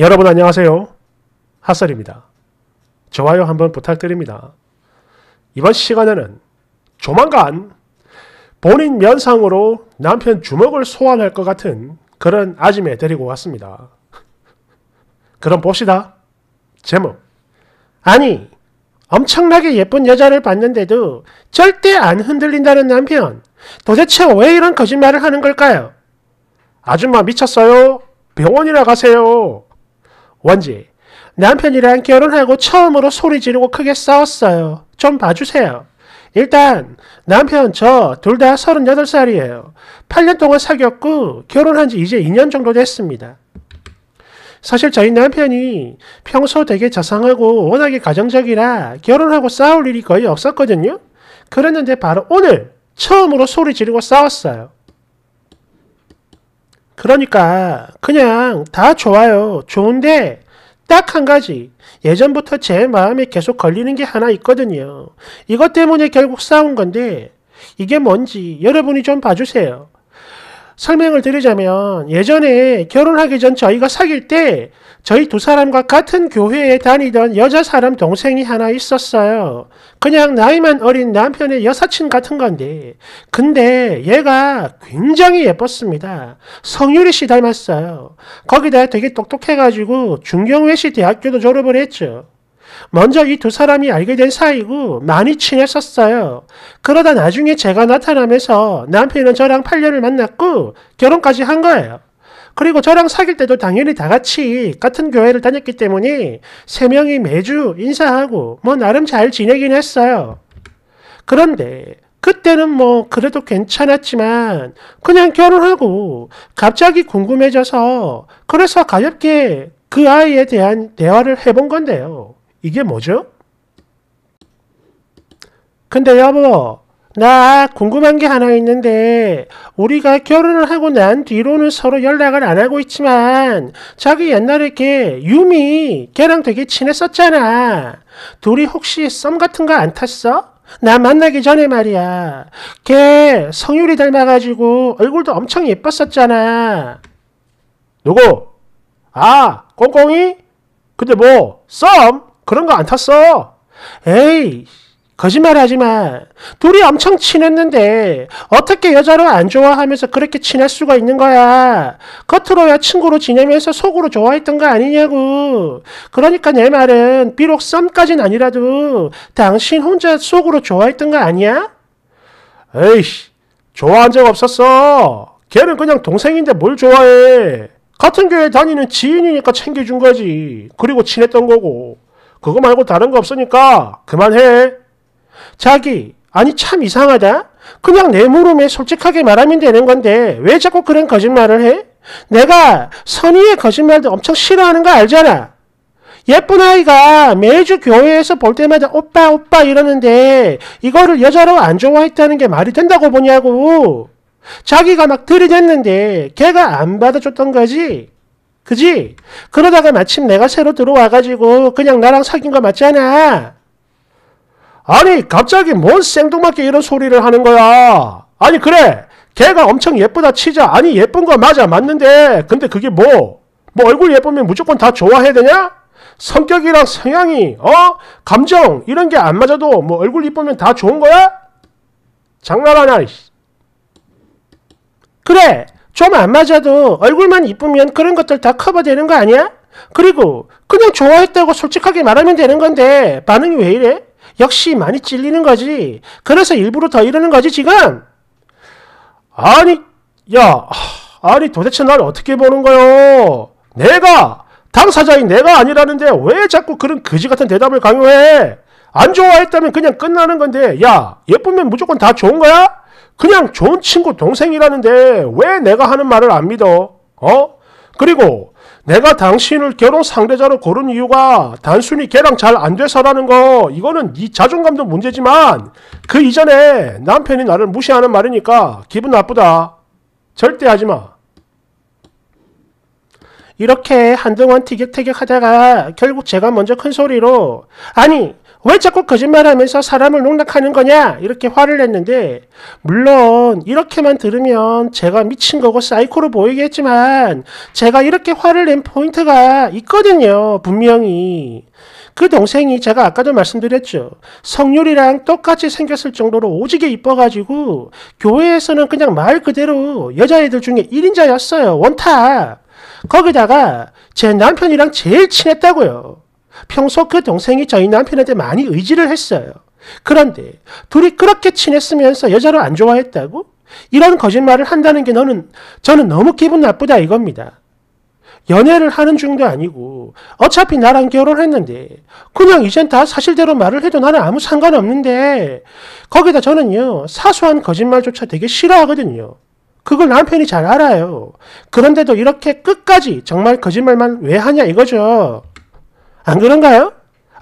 여러분 안녕하세요. 핫설입니다. 좋아요 한번 부탁드립니다. 이번 시간에는 조만간 본인 면상으로 남편 주먹을 소환할 것 같은 그런 아침에 데리고 왔습니다. 그럼 봅시다. 제목 아니 엄청나게 예쁜 여자를 봤는데도 절대 안 흔들린다는 남편 도대체 왜 이런 거짓말을 하는 걸까요? 아줌마 미쳤어요? 병원이나 가세요. 원지. 남편이랑 결혼하고 처음으로 소리 지르고 크게 싸웠어요. 좀 봐주세요. 일단 남편 저 둘 다 38살이에요. 8년 동안 사귀었고 결혼한 지 이제 2년 정도 됐습니다. 사실 저희 남편이 평소 되게 자상하고 워낙에 가정적이라 결혼하고 싸울 일이 거의 없었거든요. 그랬는데 바로 오늘 처음으로 소리 지르고 싸웠어요. 그러니까 그냥 다 좋아요. 좋은데 딱 한 가지 예전부터 제 마음에 계속 걸리는 게 하나 있거든요. 이것 때문에 결국 싸운 건데 이게 뭔지 여러분이 좀 봐주세요. 설명을 드리자면 예전에 결혼하기 전 저희가 사귈 때 저희 두 사람과 같은 교회에 다니던 여자 사람 동생이 하나 있었어요. 그냥 나이만 어린 남편의 여사친 같은 건데. 근데 얘가 굉장히 예뻤습니다. 성유리 씨 닮았어요. 거기다 되게 똑똑해가지고 중경외시 대학교도 졸업을 했죠. 먼저 이 두 사람이 알게 된 사이고 많이 친했었어요. 그러다 나중에 제가 나타나면서 남편은 저랑 8년을 만났고 결혼까지 한 거예요. 그리고 저랑 사귈 때도 당연히 다 같이 같은 교회를 다녔기 때문에 세 명이 매주 인사하고 뭐 나름 잘 지내긴 했어요. 그런데 그때는 뭐 그래도 괜찮았지만 그냥 결혼하고 갑자기 궁금해져서 그래서 가볍게 그 아이에 대한 대화를 해본 건데요. 이게 뭐죠? 근데 여보, 나 궁금한 게 하나 있는데 우리가 결혼을 하고 난 뒤로는 서로 연락을 안 하고 있지만 자기 옛날에 걔 유미 걔랑 되게 친했었잖아. 둘이 혹시 썸 같은 거 안 탔어? 나 만나기 전에 말이야. 걔성율이 닮아가지고 얼굴도 엄청 예뻤었잖아. 누구? 아 꽁꽁이? 근데 뭐 썸? 그런 거 안 탔어. 에이 거짓말하지 마. 둘이 엄청 친했는데 어떻게 여자를 안 좋아하면서 그렇게 친할 수가 있는 거야. 겉으로야 친구로 지내면서 속으로 좋아했던 거 아니냐고. 그러니까 내 말은 비록 썸까진 아니라도 당신 혼자 속으로 좋아했던 거 아니야? 에이씨, 좋아한 적 없었어. 걔는 그냥 동생인데 뭘 좋아해. 같은 교회 다니는 지인이니까 챙겨준 거지. 그리고 친했던 거고. 그거 말고 다른 거 없으니까 그만해. 자기, 아니 참 이상하다. 그냥 내 물음에 솔직하게 말하면 되는 건데 왜 자꾸 그런 거짓말을 해? 내가 선의의 거짓말도 엄청 싫어하는 거 알잖아. 예쁜 아이가 매주 교회에서 볼 때마다 오빠 오빠 이러는데 이거를 여자로 안 좋아했다는 게 말이 된다고 보냐고. 자기가 막 들이댔는데 걔가 안 받아줬던 거지. 그지? 그러다가 마침 내가 새로 들어와가지고 그냥 나랑 사귄 거 맞잖아. 아니 갑자기 뭔 생뚱맞게 이런 소리를 하는 거야. 아니 그래 걔가 엄청 예쁘다 치자. 아니 예쁜 거 맞아 맞는데 근데 그게 뭐? 뭐 얼굴 예쁘면 무조건 다 좋아해야 되냐? 성격이랑 성향이 어 감정 이런 게 안 맞아도 뭐 얼굴 예쁘면다 좋은 거야? 장난하냐? 그래 좀 안 맞아도 얼굴만 이쁘면 그런 것들 다 커버되는 거 아니야? 그리고 그냥 좋아했다고 솔직하게 말하면 되는 건데 반응이 왜 이래? 역시 많이 찔리는 거지. 그래서 일부러 더 이러는 거지, 지금. 아니, 야, 아니 도대체 날 어떻게 보는 거요? 내가 당사자인 내가 아니라는데 왜 자꾸 그런 거지 같은 대답을 강요해? 안 좋아했다면 그냥 끝나는 건데 야 예쁘면 무조건 다 좋은 거야? 그냥 좋은 친구 동생이라는데 왜 내가 하는 말을 안 믿어? 어? 그리고 내가 당신을 결혼 상대자로 고른 이유가 단순히 걔랑 잘 안 돼서라는 거 이거는 이 자존감도 문제지만 그 이전에 남편이 나를 무시하는 말이니까 기분 나쁘다. 절대 하지 마. 이렇게 한동안 티격태격 하다가 결국 제가 먼저 큰 소리로 아니 왜 자꾸 거짓말하면서 사람을 농락하는 거냐? 이렇게 화를 냈는데 물론 이렇게만 들으면 제가 미친 거고 사이코로 보이겠지만 제가 이렇게 화를 낸 포인트가 있거든요. 분명히. 그 동생이 제가 아까도 말씀드렸죠. 성률이랑 똑같이 생겼을 정도로 오지게 이뻐가지고 교회에서는 그냥 말 그대로 여자애들 중에 1인자였어요. 원탑. 거기다가 제 남편이랑 제일 친했다고요. 평소 그 동생이 저희 남편한테 많이 의지를 했어요. 그런데 둘이 그렇게 친했으면서 여자를 안 좋아했다고? 이런 거짓말을 한다는 게 너는 저는 너무 기분 나쁘다 이겁니다. 연애를 하는 중도 아니고 어차피 나랑 결혼했는데 그냥 이젠 다 사실대로 말을 해도 나는 아무 상관없는데 거기다 저는요 사소한 거짓말조차 되게 싫어하거든요. 그걸 남편이 잘 알아요. 그런데도 이렇게 끝까지 정말 거짓말만 왜 하냐 이거죠. 안 그런가요?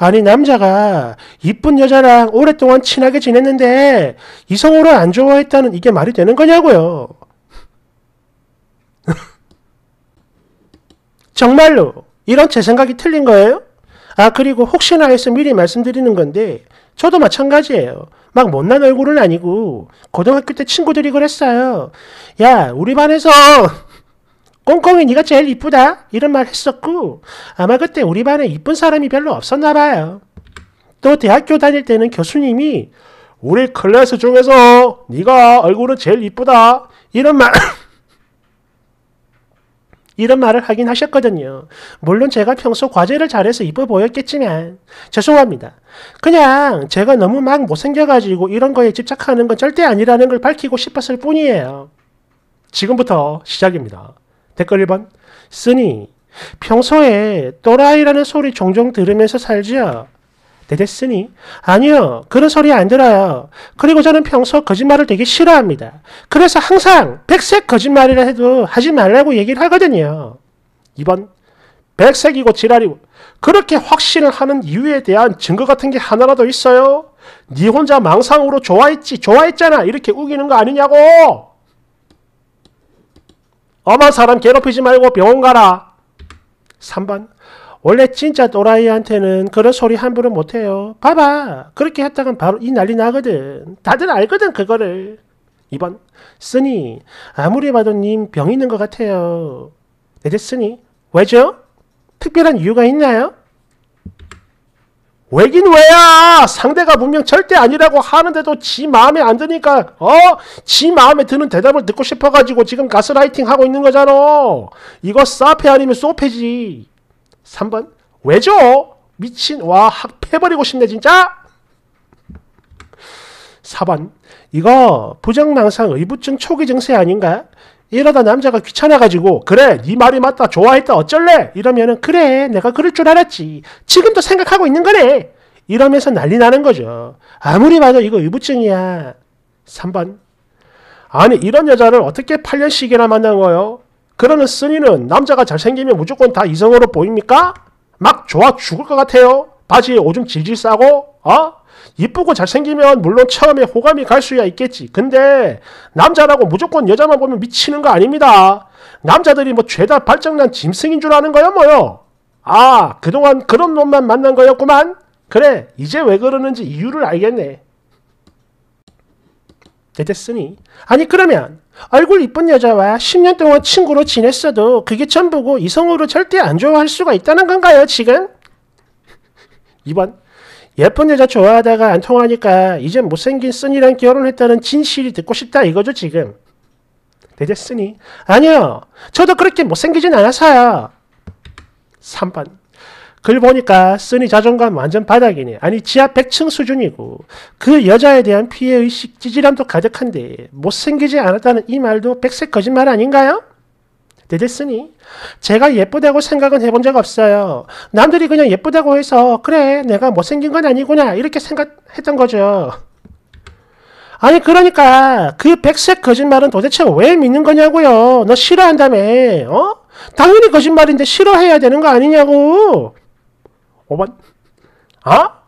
아니 남자가 이쁜 여자랑 오랫동안 친하게 지냈는데 이성호를 안 좋아했다는 이게 말이 되는 거냐고요. 정말로 이런 제 생각이 틀린 거예요? 아 그리고 혹시나 해서 미리 말씀드리는 건데 저도 마찬가지예요. 막 못난 얼굴은 아니고 고등학교 때 친구들이 그랬어요. 야 우리 반에서 꽁꽁이 네가 제일 이쁘다 이런 말 했었고 아마 그때 우리 반에 이쁜 사람이 별로 없었나 봐요. 또 대학교 다닐 때는 교수님이 우리 클래스 중에서 네가 얼굴은 제일 이쁘다 이런 말 이런 말을 하긴 하셨거든요. 물론 제가 평소 과제를 잘해서 이뻐 보였겠지만 죄송합니다. 그냥 제가 너무 막 못생겨가지고 이런 거에 집착하는 건 절대 아니라는 걸 밝히고 싶었을 뿐이에요. 지금부터 시작입니다. 댓글 1번. 쓰니 평소에 또라이라는 소리 종종 들으면서 살지요. 대댔으니 아니요 그런 소리 안 들어요 그리고 저는 평소 거짓말을 되게 싫어합니다 그래서 항상 백색 거짓말이라 해도 하지 말라고 얘기를 하거든요 2번 백색이고 지랄이고 그렇게 확신을 하는 이유에 대한 증거 같은 게 하나라도 있어요 네 혼자 망상으로 좋아했지 좋아했잖아 이렇게 우기는 거 아니냐고 엄한 사람 괴롭히지 말고 병원 가라. 3번 원래 진짜 또라이한테는 그런 소리 함부로 못해요. 봐봐. 그렇게 했다간 바로 이 난리 나거든. 다들 알거든 그거를. 2번 쓰니 아무리 봐도 님 병 있는 것 같아요. 네데 쓰니 왜죠? 특별한 이유가 있나요? 왜긴 왜야! 상대가 분명 절대 아니라고 하는데도 지 마음에 안 드니까 어? 지 마음에 드는 대답을 듣고 싶어가지고 지금 가스라이팅 하고 있는 거잖아. 이거 싸페 아니면 소페지. 3번 왜죠? 미친 와 학패버리고 싶네 진짜. 4번 이거 부정망상 의부증 초기 증세 아닌가? 이러다 남자가 귀찮아가지고 그래 네 말이 맞다 좋아했다 어쩔래 이러면은 그래 내가 그럴 줄 알았지 지금도 생각하고 있는 거네 이러면서 난리 나는 거죠 아무리 봐도 이거 의부증이야 3번 아니 이런 여자를 어떻게 8년씩이나 만난 거요 그러는 쓰니는 남자가 잘생기면 무조건 다 이성으로 보입니까? 막 좋아 죽을 것 같아요 바지에 오줌 질질 싸고 어? 이쁘고 잘생기면 물론 처음에 호감이 갈 수야 있겠지. 근데 남자라고 무조건 여자만 보면 미치는 거 아닙니다. 남자들이 뭐 죄다 발정난 짐승인 줄 아는 거야 뭐요? 아 그동안 그런 놈만 만난 거였구만. 그래 이제 왜 그러는지 이유를 알겠네. 됐으니 아니 그러면 얼굴 이쁜 여자와 10년 동안 친구로 지냈어도 그게 전부고 이성으로 절대 안 좋아할 수가 있다는 건가요 지금? 이번 예쁜 여자 좋아하다가 안 통하니까 이제 못생긴 쓴이랑 결혼했다는 진실이 듣고 싶다 이거죠 지금. 대제 쓰니 아니요 저도 그렇게 못생기진 않아서요. 3번 글 보니까 쓰니 자존감 완전 바닥이네. 아니 지하 100층 수준이고 그 여자에 대한 피해의식 찌질함도 가득한데 못생기지 않았다는 이 말도 백색 거짓말 아닌가요? 되었으니 제가 예쁘다고 생각은 해본 적 없어요. 남들이 그냥 예쁘다고 해서 그래 내가 못생긴 건 아니구나 이렇게 생각했던 거죠. 아니 그러니까 그 백색 거짓말은 도대체 왜 믿는 거냐고요. 너 싫어한다며. 어? 당연히 거짓말인데 싫어해야 되는 거 아니냐고. 5번. 아? 어?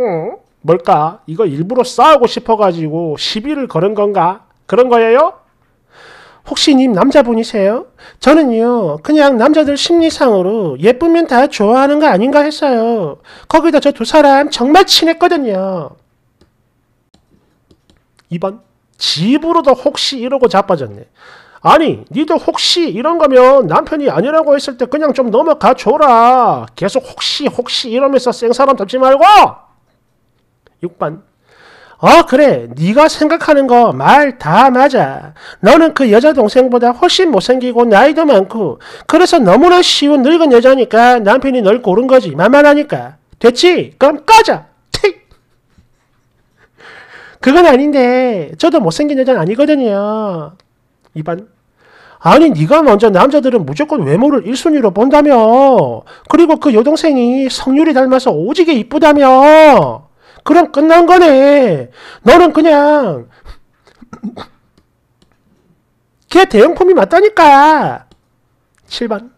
응. 뭘까? 이거 일부러 싸우고 싶어가지고 시비를 거은 건가? 그런 거예요? 혹시 님 남자분이세요? 저는요, 그냥 남자들 심리상으로 예쁘면 다 좋아하는 거 아닌가 했어요. 거기다 저 두 사람 정말 친했거든요. 2번. 집으로도 혹시 이러고 자빠졌네. 아니, 니도 혹시 이런 거면 남편이 아니라고 했을 때 그냥 좀 넘어가 줘라. 계속 혹시 혹시 이러면서 쌩 사람 잡지 말고! 6번. 어 그래 네가 생각하는 거 말 다 맞아. 너는 그 여자 동생보다 훨씬 못생기고 나이도 많고 그래서 너무나 쉬운 늙은 여자니까 남편이 널 고른 거지 만만하니까. 됐지? 그럼 꺼져. 틱. 그건 아닌데 저도 못생긴 여자는 아니거든요. 이반 아니 네가 먼저 남자들은 무조건 외모를 1순위로 본다며 그리고 그 여동생이 성률이 닮아서 오지게 이쁘다며 그럼 끝난 거네. 너는 그냥 걔 대형품이 맞다니까. 7번.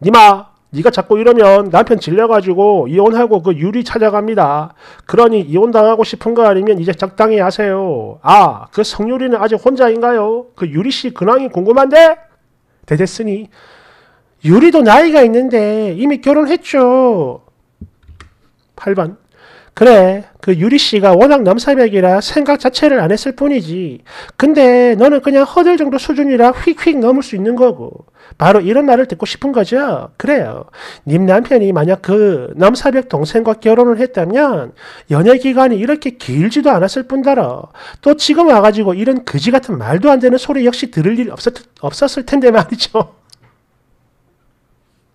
니마 니가 자꾸 이러면 남편 질려가지고 이혼하고 그 유리 찾아갑니다. 그러니 이혼당하고 싶은 거 아니면 이제 적당히 하세요. 아, 그 성유리는 아직 혼자인가요? 그 유리 씨 근황이 궁금한데? 대됐으니 유리도 나이가 있는데 이미 결혼했죠. 8번 그래, 그 유리 씨가 워낙 넘사벽이라 생각 자체를 안 했을 뿐이지. 근데 너는 그냥 허들 정도 수준이라 휙휙 넘을 수 있는 거고. 바로 이런 말을 듣고 싶은 거죠. 그래요. 님 남편이 만약 그 넘사벽 동생과 결혼을 했다면 연애 기간이 이렇게 길지도 않았을 뿐더러 또 지금 와가지고 이런 그지 같은 말도 안 되는 소리 역시 들을 일 없었, 없었을 텐데 말이죠.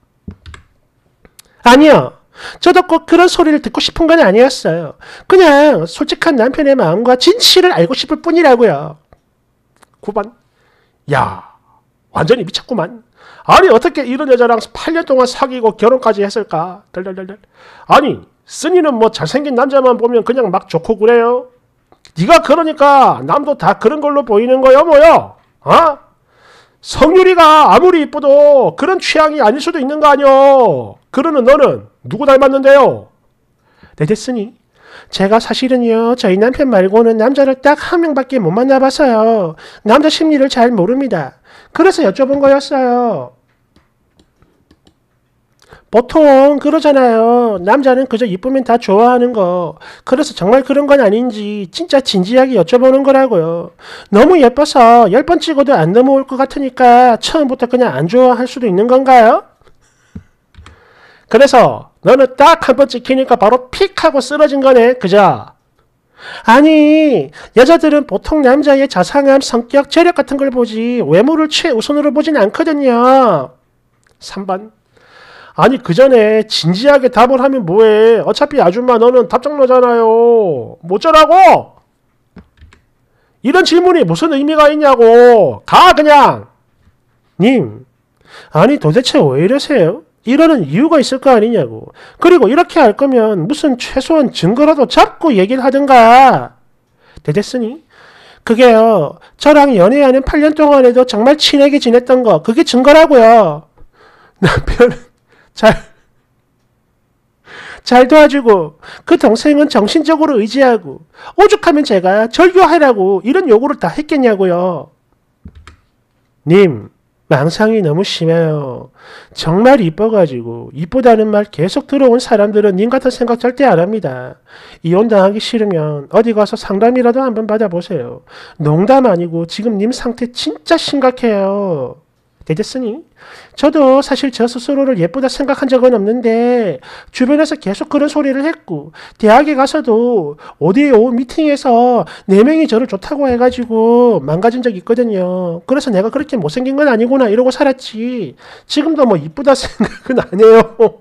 아니요. 저도 꼭 그런 소리를 듣고 싶은 건 아니었어요. 그냥 솔직한 남편의 마음과 진실을 알고 싶을 뿐이라고요. 9번. 야, 완전히 미쳤구만. 아니, 어떻게 이런 여자랑 8년 동안 사귀고 결혼까지 했을까? 덜덜덜덜. 아니, 쓰이는뭐 잘생긴 남자만 보면 그냥 막 좋고 그래요. 네가 그러니까 남도 다 그런 걸로 보이는 거야뭐야 어? 성유리가 아무리 이뻐도 그런 취향이 아닐 수도 있는 거 아니오? 그러는 너는 누구 닮았는데요? 네, 됐으니. 제가 사실은요, 저희 남편 말고는 남자를 딱 한 명밖에 못 만나봐서요. 남자 심리를 잘 모릅니다. 그래서 여쭤본 거였어요. 보통 그러잖아요. 남자는 그저 이쁘면 다 좋아하는 거. 그래서 정말 그런 건 아닌지 진짜 진지하게 여쭤보는 거라고요. 너무 예뻐서 열 번 찍어도 안 넘어올 것 같으니까 처음부터 그냥 안 좋아할 수도 있는 건가요? 그래서 너는 딱 한 번 찍히니까 바로 픽 하고 쓰러진 거네. 그자? 아니 여자들은 보통 남자의 자상한 성격, 재력 같은 걸 보지 외모를 최우선으로 보진 않거든요. 3번 아니 그 전에 진지하게 답을 하면 뭐해. 어차피 아줌마 너는 답장너잖아요뭐자라고 이런 질문이 무슨 의미가 있냐고. 가 그냥. 님 아니 도대체 왜 이러세요? 이러는 이유가 있을 거 아니냐고. 그리고 이렇게 할 거면 무슨 최소한 증거라도 잡고 얘기를 하든가. 되겠으니? 그게요. 저랑 연애하는 8년 동안에도 정말 친하게 지냈던 거. 그게 증거라고요. 남편은 잘, 잘 도와주고 그 동생은 정신적으로 의지하고 오죽하면 제가 절교하라고 이런 요구를 다 했겠냐고요. 님. 망상이 너무 심해요. 정말 이뻐가지고 이쁘다는 말 계속 들어온 사람들은 님 같은 생각 절대 안 합니다. 이혼당하기 싫으면 어디 가서 상담이라도 한번 받아보세요. 농담 아니고 지금 님 상태 진짜 심각해요. 되겠으니? 저도 사실 저 스스로를 예쁘다 생각한 적은 없는데 주변에서 계속 그런 소리를 했고 대학에 가서도 어디에 온 미팅에서 네 명이 저를 좋다고 해가지고 망가진 적이 있거든요. 그래서 내가 그렇게 못생긴 건 아니구나 이러고 살았지. 지금도 뭐 이쁘다 생각은 안 해요.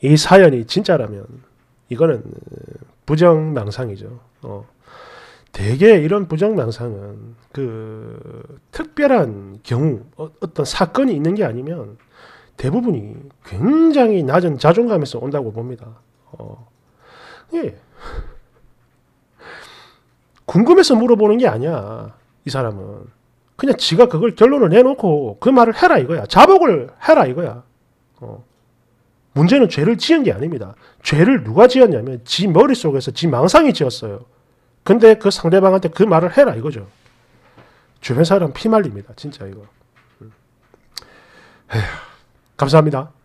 이 사연이 진짜라면 이거는 어, 부정망상이죠. 어. 대개 이런 부정망상은 그 특별한 경우 어, 떤 사건이 있는 게 아니면 대부분이 굉장히 낮은 자존감에서 온다고 봅니다. 어. 예. 궁금해서 물어보는 게 아니야. 이 사람은. 그냥 지가 그걸 결론을 내놓고 그 말을 해라 이거야. 자복을 해라 이거야. 어. 문제는 죄를 지은 게 아닙니다. 죄를 누가 지었냐면 지 머릿속에서 지 망상이 지었어요. 근데 그 상대방한테 그 말을 해라 이거죠. 주변 사람 피말립니다. 진짜 이거. 음. 에휴, 감사합니다.